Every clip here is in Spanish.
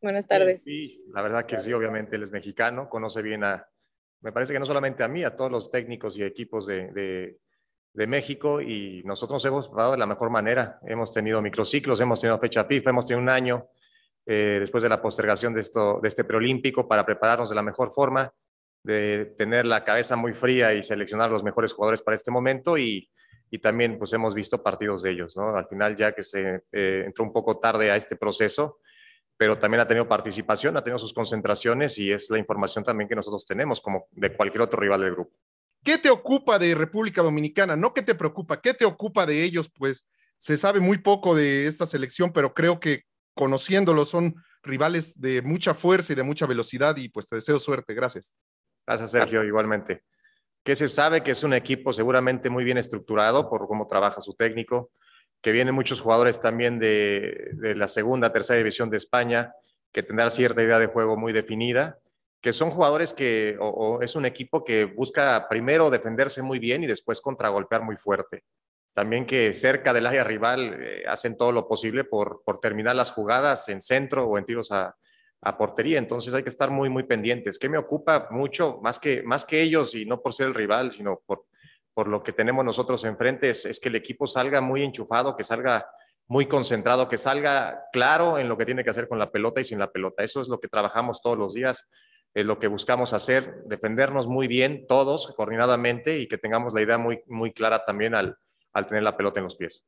Buenas eh, tardes. Sí, la verdad que sí, obviamente él es mexicano, conoce bien a, me parece que no solamente a mí, a todos los técnicos y equipos de, México y nosotros hemos dado de la mejor manera. Hemos tenido microciclos, hemos tenido fecha FIFA, hemos tenido un año eh, después de la postergación de, esto, de este preolímpico para prepararnos de la mejor forma, de tener la cabeza muy fría y seleccionar los mejores jugadores para este momento y, también pues hemos visto partidos de ellos, ¿no? Al final ya que se eh, entró un poco tarde a este proceso, pero también ha tenido participación, ha tenido sus concentraciones y es la información también que nosotros tenemos, como de cualquier otro rival del grupo. ¿Qué te ocupa de República Dominicana? No que te preocupa, ¿qué te ocupa de ellos? Pues se sabe muy poco de esta selección, pero creo que conociéndolos son rivales de mucha fuerza y de mucha velocidad y pues te deseo suerte, gracias. Gracias Sergio, igualmente. Que se sabe que es un equipo seguramente muy bien estructurado por cómo trabaja su técnico, que vienen muchos jugadores también de, la segunda, tercera división de España, que tendrá cierta idea de juego muy definida, que son jugadores que, o, es un equipo que busca primero defenderse muy bien y después contragolpear muy fuerte. También que cerca del área rival eh, hacen todo lo posible por, por terminar las jugadas en centro o en tiros a, portería. Entonces hay que estar muy, muy pendientes. que me ocupa mucho? Más que, más que ellos, y no por ser el rival, sino por, por lo que tenemos nosotros enfrente es, es que el equipo salga muy enchufado, que salga muy concentrado, que salga claro en lo que tiene que hacer con la pelota y sin la pelota. Eso es lo que trabajamos todos los días, es lo que buscamos hacer, defendernos muy bien todos coordinadamente y que tengamos la idea muy, muy clara también al, al tener la pelota en los pies.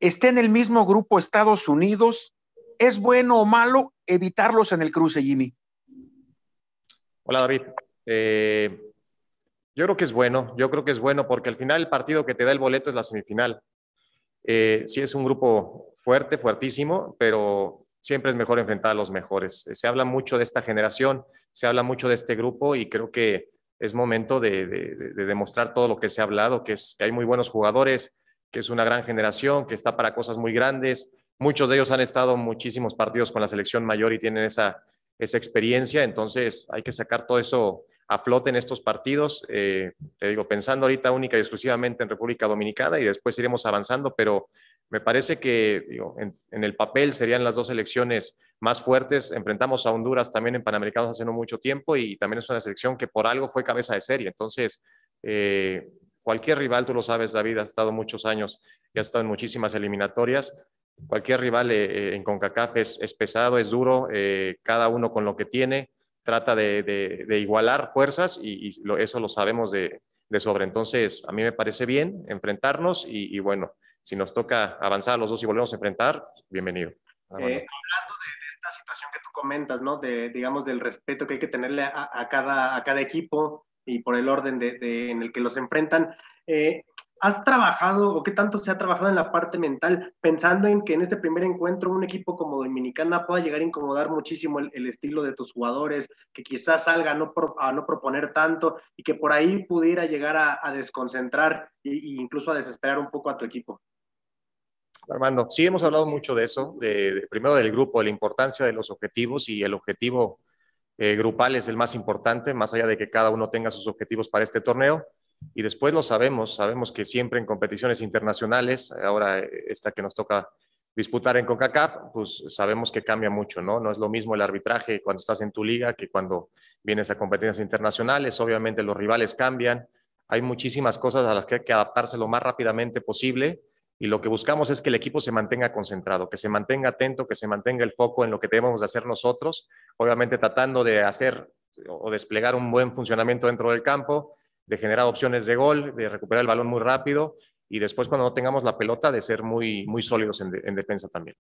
Está en el mismo grupo Estados Unidos. ¿Es bueno o malo evitarlos en el cruce, Jimmy? Hola, David. Eh, yo creo que es bueno, yo creo que es bueno porque al final el partido que te da el boleto es la semifinal. Eh, sí es un grupo fuerte, fuertísimo, pero siempre es mejor enfrentar a los mejores. Eh, se habla mucho de esta generación, se habla mucho de este grupo y creo que es momento de, demostrar todo lo que se ha hablado, que, es, hay muy buenos jugadores, que es una gran generación, que está para cosas muy grandes. Muchos de ellos han estado muchísimos partidos con la selección mayor y tienen esa, esa experiencia, entonces hay que sacar todo eso a en estos partidos. Eh, te digo, pensando ahorita única y exclusivamente en República Dominicana y después iremos avanzando, pero me parece que en, el papel serían las dos elecciones más fuertes. Enfrentamos a Honduras también en Panamericanos hace no mucho tiempo y también es una selección que por algo fue cabeza de serie. Entonces, eh, cualquier rival, tú lo sabes, David, ha estado muchos años y ha estado en muchísimas eliminatorias. Cualquier rival eh, en CONCACAF es, pesado, es duro, cada uno con lo que tiene trata de, igualar fuerzas y, eso lo sabemos de, sobre. Entonces, a mí me parece bien enfrentarnos y, bueno, si nos toca avanzar los dos y volvemos a enfrentar, bienvenido. Eh, hablando de, esta situación que tú comentas, ¿no? De, digamos, del respeto que hay que tenerle a, cada, a cada equipo y por el orden en el que los enfrentan. Eh, ¿Has trabajado o qué tanto se ha trabajado en la parte mental, pensando en que en este primer encuentro un equipo como Dominicana pueda llegar a incomodar muchísimo el, estilo de tus jugadores, que quizás salga a no, a no, proponer tanto y que por ahí pudiera llegar a, desconcentrar e, incluso a desesperar un poco a tu equipo? Armando, sí hemos hablado mucho de eso, primero del grupo, de la importancia de los objetivos y el objetivo eh, grupal es el más importante, más allá de que cada uno tenga sus objetivos para este torneo y después lo sabemos, sabemos que siempre en competiciones internacionales, ahora eh, esta que nos toca disputar en CONCACAF, pues sabemos que cambia mucho, ¿no? No es lo mismo el arbitraje cuando estás en tu liga que cuando vienes a competencias internacionales, obviamente los rivales cambian, hay muchísimas cosas a las que hay que adaptarse lo más rápidamente posible y lo que buscamos es que el equipo se mantenga concentrado, que se mantenga atento, que se mantenga el foco en lo que debemos de hacer nosotros, obviamente tratando de hacer o desplegar un buen funcionamiento dentro del campo, de generar opciones de gol, de recuperar el balón muy rápido y después cuando no tengamos la pelota de ser muy, muy sólidos en defensa también.